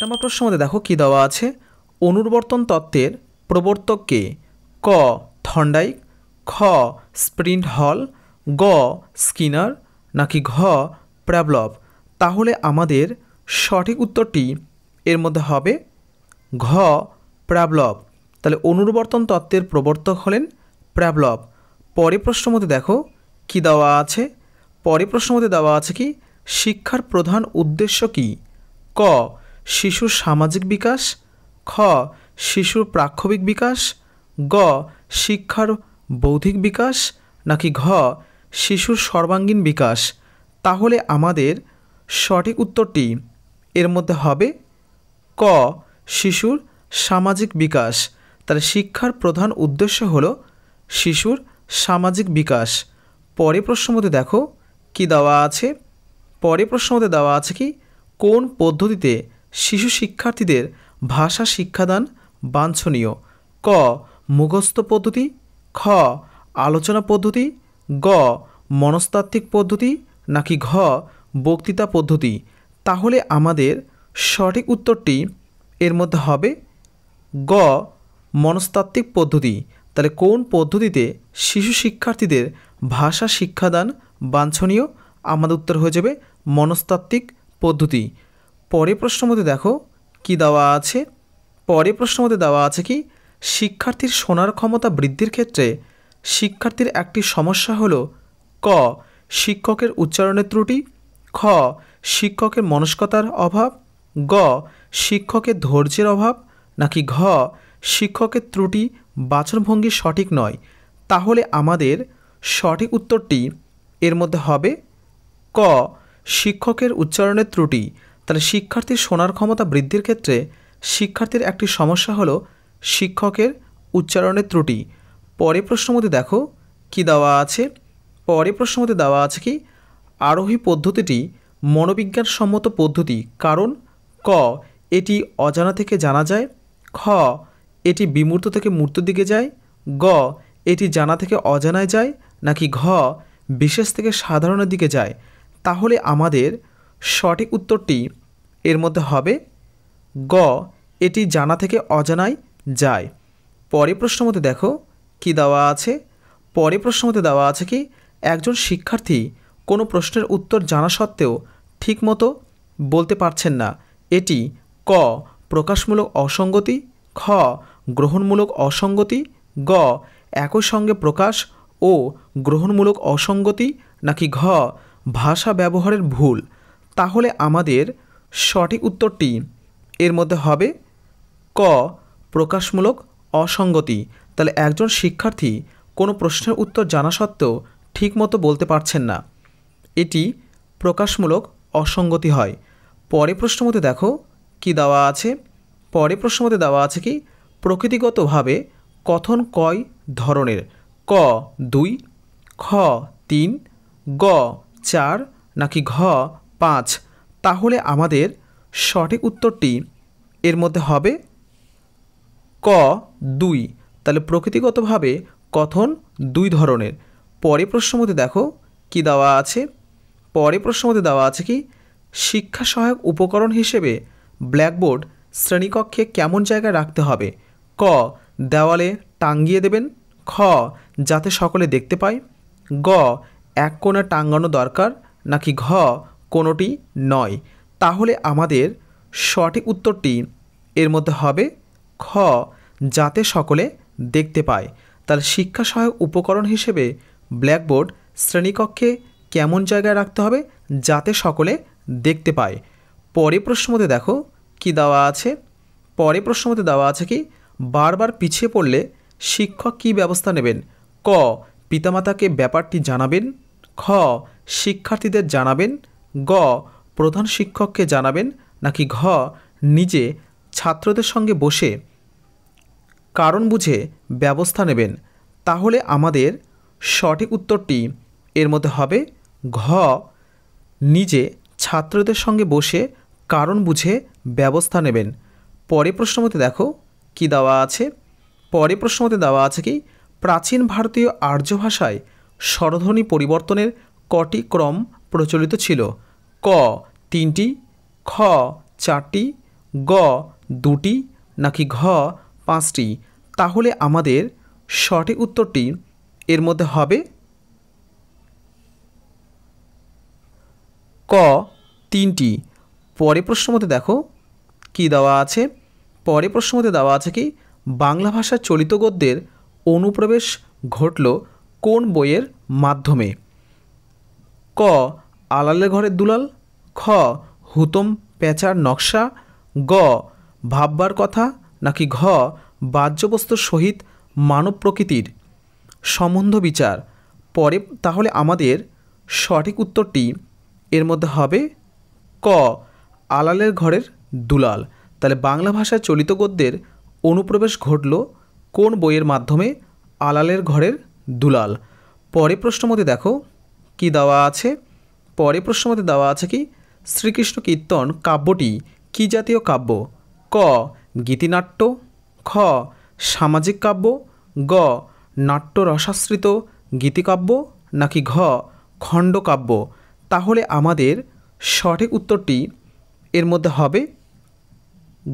নম্বর প্রশ্ন মধ্যে দেখো কী দেওয়া আছে অনুর্বর্তন তত্ত্বের প্রবর্তককে ক থন্ডাইক খ স্প্রিন্ট হল গ স্কিনার নাকি ঘ প্র্যাবলভ তাহলে আমাদের সঠিক উত্তরটি এর মধ্যে হবে ঘ প্র্যাবলভ তাহলে অনুর্বর্তন তত্ত্বের প্রবর্তক হলেন প্র্যাবলভ পরে প্রশ্ন মধ্যে দেখো কি দেওয়া আছে পরে প্রশ্ন মধ্যে দেওয়া আছে কি শিক্ষার প্রধান উদ্দেশ্য কি ক শিশুর সামাজিক বিকাশ খ শিশুর প্রাক্ষবিক বিকাশ গ শিক্ষার বৌদ্ধিক বিকাশ নাকি ঘ শিশুর সর্বাঙ্গীন বিকাশ তাহলে আমাদের সঠিক উত্তরটি এর মধ্যে হবে ক শিশুর সামাজিক বিকাশ তার শিক্ষার প্রধান উদ্দেশ্য হল শিশুর সামাজিক বিকাশ পরে প্রশ্ন মধ্যে দেখো কি দেওয়া আছে পরে প্রশ্ন মধ্যে দেওয়া আছে কি কোন পদ্ধতিতে শিশু শিক্ষার্থীদের ভাষা শিক্ষাদান বাঞ্ছনীয় ক মুখস্থ পদ্ধতি খ আলোচনা পদ্ধতি গ মনস্তাত্ত্বিক পদ্ধতি নাকি ঘ বক্তৃতা পদ্ধতি তাহলে আমাদের সঠিক উত্তরটি এর মধ্যে হবে গ মনস্তাত্ত্বিক পদ্ধতি তাহলে কোন পদ্ধতিতে শিশু শিক্ষার্থীদের ভাষা শিক্ষাদান বাঞ্ছনীয় আমাদের উত্তর হয়ে যাবে মনস্তাত্ত্বিক পদ্ধতি পরে প্রশ্ন মধ্যে দেখো কি দেওয়া আছে পরে প্রশ্ন মধ্যে দেওয়া আছে কি শিক্ষার্থীর শোনার ক্ষমতা বৃদ্ধির ক্ষেত্রে শিক্ষার্থীর একটি সমস্যা হল ক শিক্ষকের উচ্চারণের ত্রুটি খ শিক্ষকের মনস্কতার অভাব গ শিক্ষকের ধৈর্যের অভাব নাকি ঘ শিক্ষকের ত্রুটি বাচনভঙ্গি সঠিক নয় তাহলে আমাদের সঠিক উত্তরটি এর মধ্যে হবে ক শিক্ষকের উচ্চারণের ত্রুটি তাহলে শিক্ষার্থীর শোনার ক্ষমতা বৃদ্ধির ক্ষেত্রে শিক্ষার্থীর একটি সমস্যা হলো শিক্ষকের উচ্চারণের ত্রুটি পরে প্রশ্ন মধ্যে দেখো কি দেওয়া আছে পরে প্রশ্ন মধ্যে দেওয়া আছে কি আরোহী পদ্ধতিটি মনোবিজ্ঞানসম্মত পদ্ধতি কারণ ক এটি অজানা থেকে জানা যায় খ এটি বিমূর্ত থেকে মূর্ত দিকে যায় গ এটি জানা থেকে অজানায় যায় নাকি ঘ বিশেষ থেকে সাধারণের দিকে যায় তাহলে আমাদের সঠিক উত্তরটি এর মধ্যে হবে গ এটি জানা থেকে অজানায় যায় পরে প্রশ্ন মতে দেখো কি দেওয়া আছে পরে প্রশ্ন মতে দেওয়া আছে কি একজন শিক্ষার্থী কোনো প্রশ্নের উত্তর জানা সত্ত্বেও ঠিকমতো বলতে পারছেন না এটি ক প্রকাশমূলক অসঙ্গতি খ গ্রহণমূলক অসঙ্গতি গ একই সঙ্গে প্রকাশ ও গ্রহণমূলক অসঙ্গতি নাকি ঘ ভাষা ব্যবহারের ভুল তাহলে আমাদের সঠিক উত্তরটি এর মধ্যে হবে ক প্রকাশমূলক অসঙ্গতি তাহলে একজন শিক্ষার্থী কোনো প্রশ্নের উত্তর জানা সত্ত্বেও ঠিকমতো বলতে পারছেন না এটি প্রকাশমূলক অসঙ্গতি হয় পরে প্রশ্ন মতে দেখো কি দেওয়া আছে পরে প্রশ্ন মতে দেওয়া আছে কি প্রকৃতিগতভাবে কথন কয় ধরনের ক দুই খ তিন গ চার নাকি ঘ পাঁচ তাহলে আমাদের সঠিক উত্তরটি এর মধ্যে হবে ক দুই তাহলে প্রকৃতিগতভাবে কথন দুই ধরনের পরে প্রশ্ন মধ্যে দেখো কি দেওয়া আছে পরে প্রশ্ন মধ্যে দেওয়া আছে কি শিক্ষা সহায়ক উপকরণ হিসেবে ব্ল্যাকবোর্ড শ্রেণীকক্ষে কেমন জায়গায় রাখতে হবে ক দেওয়ালে টাঙ্গিয়ে দেবেন খ যাতে সকলে দেখতে পায় গ এক কোণে টাঙ্গানো দরকার নাকি ঘ কোনোটি নয় তাহলে আমাদের সঠিক উত্তরটি এর মধ্যে হবে খ যাতে সকলে দেখতে পায় তার শিক্ষা সহায়ক উপকরণ হিসেবে ব্ল্যাকবোর্ড শ্রেণীকক্ষে কেমন জায়গায় রাখতে হবে যাতে সকলে দেখতে পায় পরে প্রশ্ন মতে দেখো কি দেওয়া আছে পরে প্রশ্ন মতে দেওয়া আছে কি বারবার পিছিয়ে পড়লে শিক্ষক কি ব্যবস্থা নেবেন ক পিতামাতাকে ব্যাপারটি জানাবেন খ শিক্ষার্থীদের জানাবেন গ প্রধান শিক্ষককে জানাবেন নাকি ঘ নিজে ছাত্রদের সঙ্গে বসে কারণ বুঝে ব্যবস্থা নেবেন তাহলে আমাদের সঠিক উত্তরটি এর মধ্যে হবে ঘ নিজে ছাত্রদের সঙ্গে বসে কারণ বুঝে ব্যবস্থা নেবেন পরে প্রশ্নমতে দেখো কি দেওয়া আছে পরে প্রশ্নমতে দেওয়া আছে কি প্রাচীন ভারতীয় আর্য ভাষায় স্বরধ্বনি পরিবর্তনের কটি ক্রম প্রচলিত ছিল ক তিনটি খ চারটি গ দুটি নাকি ঘ পাঁচটি তাহলে আমাদের সঠিক উত্তরটি এর মধ্যে হবে ক তিনটি পরে প্রশ্ন মতে দেখো কি দেওয়া আছে পরে প্রশ্ন মতে দেওয়া আছে কি বাংলা ভাষার চলিত গদ্যের অনুপ্রবেশ ঘটল কোন বইয়ের মাধ্যমে ক আলালে ঘরের দুলাল খ হুতম পেঁচার নকশা গ ভাববার কথা নাকি ঘ বাহ্যবস্তুর সহিত মানব প্রকৃতির সম্বন্ধ বিচার পরে তাহলে আমাদের সঠিক উত্তরটি এর মধ্যে হবে ক আলালের ঘরের দুলাল তাহলে বাংলা ভাষায় চলিত গদ্যের অনুপ্রবেশ ঘটল কোন বইয়ের মাধ্যমে আলালের ঘরের দুলাল পরে প্রশ্ন মধ্যে দেখো কি দেওয়া আছে পরে মধ্যে দেওয়া আছে কি শ্রীকৃষ্ণ কীর্তন কাব্যটি কি জাতীয় কাব্য ক গীতিনাট্য খ সামাজিক কাব্য গ নাট্য রসাশ্রিত গীতিকাব্য নাকি ঘ খণ্ডকাব্য তাহলে আমাদের সঠিক উত্তরটি এর মধ্যে হবে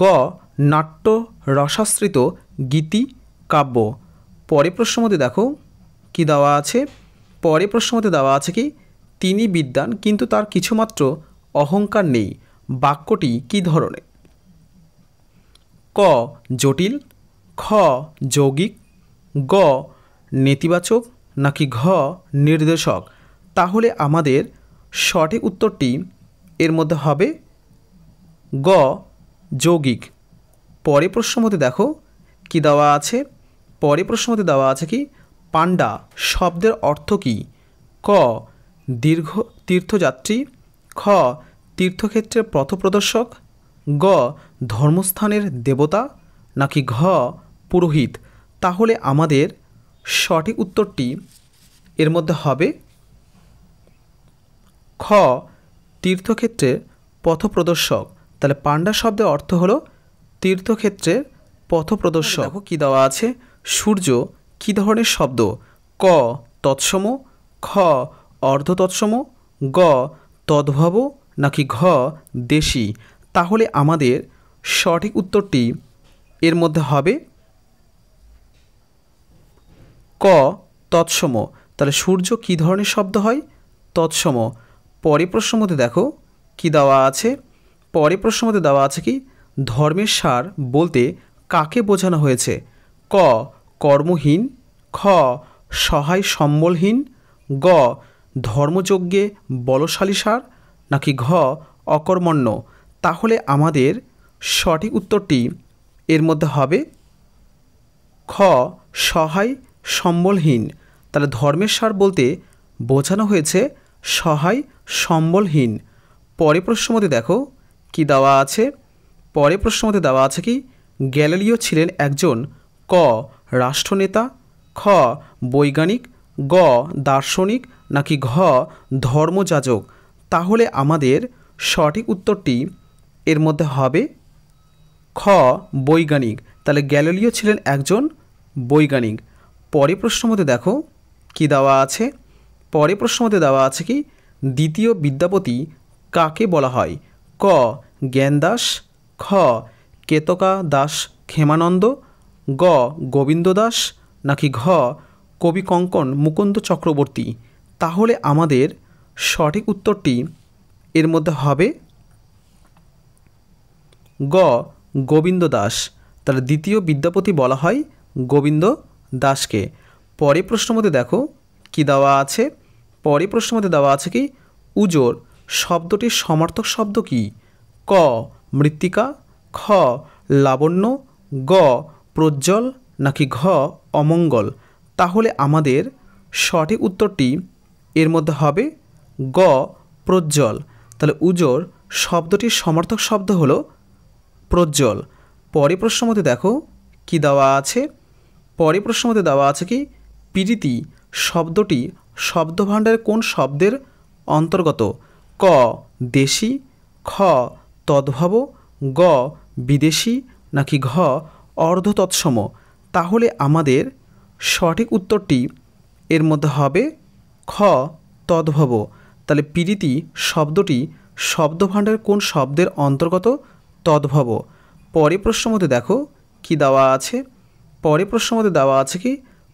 গ নাট্য রসাশ্রিত গীতি কাব্য পরে প্রশ্ন মধ্যে দেখো কি দেওয়া আছে পরে প্রশ্নমতে দেওয়া আছে কি তিনি বিদ্যান কিন্তু তার কিছুমাত্র অহংকার নেই বাক্যটি কি ধরনের ক জটিল খ যৌগিক গ নেতিবাচক নাকি ঘ নির্দেশক তাহলে আমাদের সঠিক উত্তরটি এর মধ্যে হবে গ যৌগিক পরে প্রশ্নমতে দেখো কি দেওয়া আছে পরে প্রশ্নমতে দেওয়া আছে কি পাণ্ডা শব্দের অর্থ কী ক দীর্ঘ তীর্থযাত্রী খ তীর্থক্ষেত্রের পথপ্রদর্শক গ ধর্মস্থানের দেবতা নাকি ঘ পুরোহিত তাহলে আমাদের সঠিক উত্তরটি এর মধ্যে হবে খ তীর্থক্ষেত্রের পথপ্রদর্শক তাহলে পাণ্ডা শব্দের অর্থ হলো তীর্থক্ষেত্রের পথপ্রদর্শক দেখো কী দেওয়া আছে সূর্য কী ধরনের শব্দ ক তৎসম খ অর্ধ তৎসম গ তদ্ভব নাকি ঘ দেশি তাহলে আমাদের সঠিক উত্তরটি এর মধ্যে হবে ক তৎসম তাহলে সূর্য কী ধরনের শব্দ হয় তৎসম পরে প্রশ্ন মধ্যে দেখো কি দেওয়া আছে পরে প্রশ্ন মধ্যে দেওয়া আছে কি ধর্মের সার বলতে কাকে বোঝানো হয়েছে ক কর্মহীন খ সহায় সম্বলহীন গ ধর্মযজ্ঞে সার নাকি ঘ অকর্মণ্য তাহলে আমাদের সঠিক উত্তরটি এর মধ্যে হবে খ সহায় সম্বলহীন তাহলে ধর্মের সার বলতে বোঝানো হয়েছে সহায় সম্বলহীন পরে প্রশ্নমতে দেখো কি দেওয়া আছে পরে প্রশ্নমতে দেওয়া আছে কি গ্যালিলিও ছিলেন একজন ক রাষ্ট্রনেতা খ বৈজ্ঞানিক গ দার্শনিক নাকি ঘ ধর্মযাজক তাহলে আমাদের সঠিক উত্তরটি এর মধ্যে হবে খ বৈজ্ঞানিক তাহলে গ্যালেলিও ছিলেন একজন বৈজ্ঞানিক পরে প্রশ্ন মধ্যে দেখো কি দেওয়া আছে পরে প্রশ্ন মধ্যে দেওয়া আছে কি দ্বিতীয় বিদ্যাপতি কাকে বলা হয় ক জ্ঞানদাস খ কেতকা দাস ক্ষেমানন্দ গ গোবিন্দ দাস নাকি ঘ কবি কঙ্কন মুকুন্দ চক্রবর্তী তাহলে আমাদের সঠিক উত্তরটি এর মধ্যে হবে গ গোবিন্দ দাস তার দ্বিতীয় বিদ্যাপতি বলা হয় গোবিন্দ দাসকে পরে প্রশ্ন মধ্যে দেখো কি দেওয়া আছে পরে মধ্যে দেওয়া আছে কি উজোর শব্দটির সমর্থক শব্দ কি ক মৃত্তিকা খ লাবণ্য গ প্রজ্জ্বল নাকি ঘ অমঙ্গল তাহলে আমাদের সঠিক উত্তরটি এর মধ্যে হবে গ প্রজ্জ্বল তাহলে উজোর শব্দটির সমর্থক শব্দ হলো প্রজ্জ্বল পরে প্রশ্নমতে দেখো কি দেওয়া আছে পরে প্রশ্নমতে দেওয়া আছে কি পীড়িতি শব্দটি শব্দভাণ্ডারের কোন শব্দের অন্তর্গত ক দেশি খ তদ্ভব গ বিদেশি নাকি ঘ অর্ধতৎসম তাহলে আমাদের সঠিক উত্তরটি এর মধ্যে হবে খ তদ্ভব তাহলে পীড়িতি শব্দটি শব্দভাণ্ডার কোন শব্দের অন্তর্গত তদ্ভব পরে প্রশ্ন মধ্যে দেখো কি দেওয়া আছে পরে প্রশ্ন মধ্যে দেওয়া আছে কি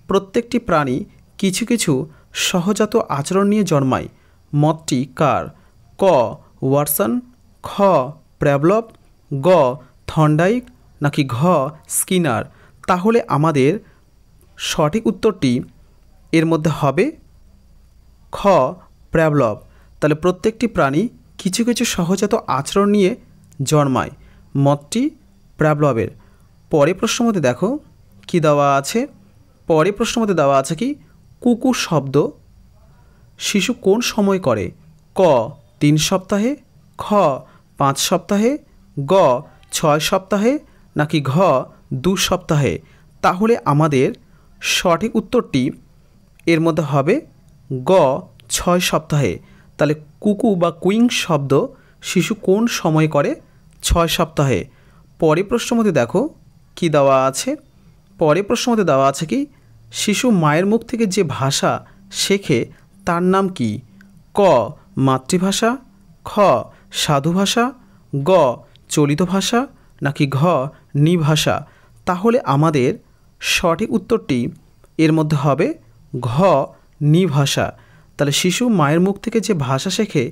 প্রত্যেকটি প্রাণী কিছু কিছু সহজাত আচরণ নিয়ে জন্মায় মতটি কার ক ওয়াটসন খ প্র্যাবলভ গ থন্ডাইক নাকি ঘ স্কিনার তাহলে আমাদের সঠিক উত্তরটি এর মধ্যে হবে খ প্র্যাবলব তাহলে প্রত্যেকটি প্রাণী কিছু কিছু সহজাত আচরণ নিয়ে জন্মায় মতটি প্র্যাবলবের পরে প্রশ্ন মধ্যে দেখো কি দেওয়া আছে পরে প্রশ্ন মধ্যে দেওয়া আছে কি কুকুর শব্দ শিশু কোন সময় করে ক তিন সপ্তাহে খ পাঁচ সপ্তাহে গ ছয় সপ্তাহে নাকি ঘ দু সপ্তাহে তাহলে আমাদের সঠিক উত্তরটি এর মধ্যে হবে গ ছয় সপ্তাহে তাহলে কুকু বা কুইং শব্দ শিশু কোন সময়ে করে ছয় সপ্তাহে পরে প্রশ্ন প্রশ্নমতে দেখো কি দেওয়া আছে পরে প্রশ্ন প্রশ্নমতে দেওয়া আছে কি শিশু মায়ের মুখ থেকে যে ভাষা শেখে তার নাম কি ক মাতৃভাষা খ সাধু ভাষা গ চলিত ভাষা নাকি ঘ নিভাষা তাহলে আমাদের সঠিক উত্তরটি এর মধ্যে হবে ঘ নিভাষা তাহলে শিশু মায়ের মুখ থেকে যে ভাষা শেখে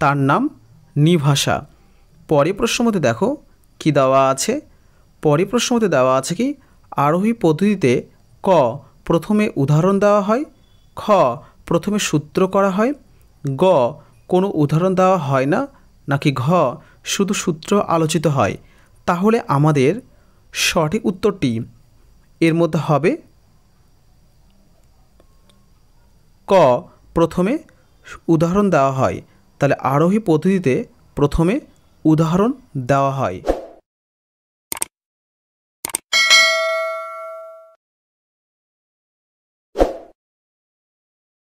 তার নাম নিভাষা পরে প্রশ্ন মতে দেখো কি দেওয়া আছে পরে প্রশ্ন মতে দেওয়া আছে কি আরোহী পদ্ধতিতে ক প্রথমে উদাহরণ দেওয়া হয় খ প্রথমে সূত্র করা হয় গ কোনো উদাহরণ দেওয়া হয় না নাকি ঘ শুধু সূত্র আলোচিত হয় তাহলে আমাদের সঠিক উত্তরটি এর মধ্যে হবে ক প্রথমে উদাহরণ দেওয়া হয় তাহলে আরোহী পদ্ধতিতে প্রথমে উদাহরণ দেওয়া হয়